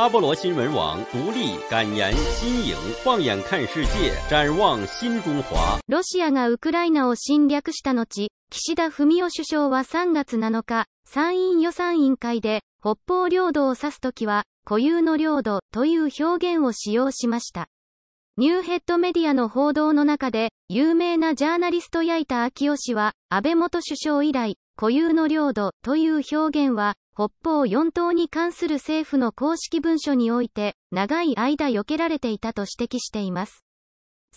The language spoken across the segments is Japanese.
阿波罗新闻网独立、感言、新颖、放眼看世界、展望新中华。ロシアがウクライナを侵略した後、岸田文雄首相は3月7日、参院予算委員会で、北方領土を指すときは、固有の領土という表現を使用しました。ニューヘッドメディアの報道の中で、有名なジャーナリスト矢板昭夫氏は、安倍元首相以来、固有の領土という表現は、北方四島に関する政府の公式文書において、長い間避けられていたと指摘しています。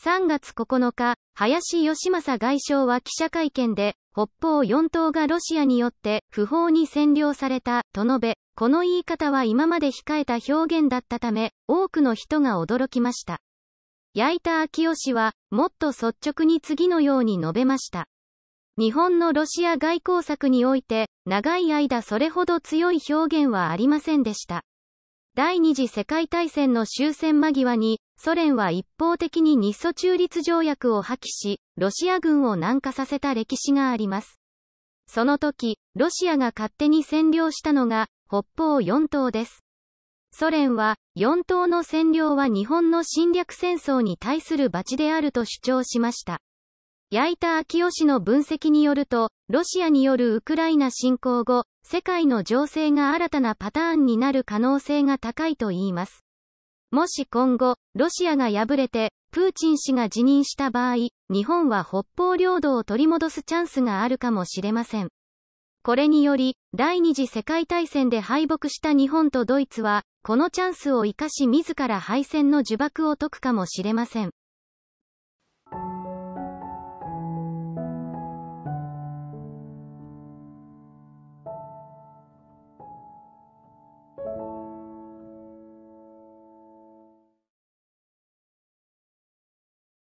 3月9日、林義正外相は記者会見で、北方四島がロシアによって不法に占領されたと述べ、この言い方は今まで控えた表現だったため、多くの人が驚きました。矢板昭夫氏は、もっと率直に次のように述べました。日本のロシア外交策において、長い間それほど強い表現はありませんでした。第二次世界大戦の終戦間際に、ソ連は一方的に日ソ中立条約を破棄し、ロシア軍を南下させた歴史があります。その時、ロシアが勝手に占領したのが、北方四島です。ソ連は、四島の占領は日本の侵略戦争に対する罰であると主張しました。矢板昭雄氏の分析によると、ロシアによるウクライナ侵攻後、世界の情勢が新たなパターンになる可能性が高いといいます。もし今後、ロシアが敗れて、プーチン氏が辞任した場合、日本は北方領土を取り戻すチャンスがあるかもしれません。これにより、第二次世界大戦で敗北した日本とドイツは、このチャンスを生かし自ら敗戦の呪縛を解くかもしれません。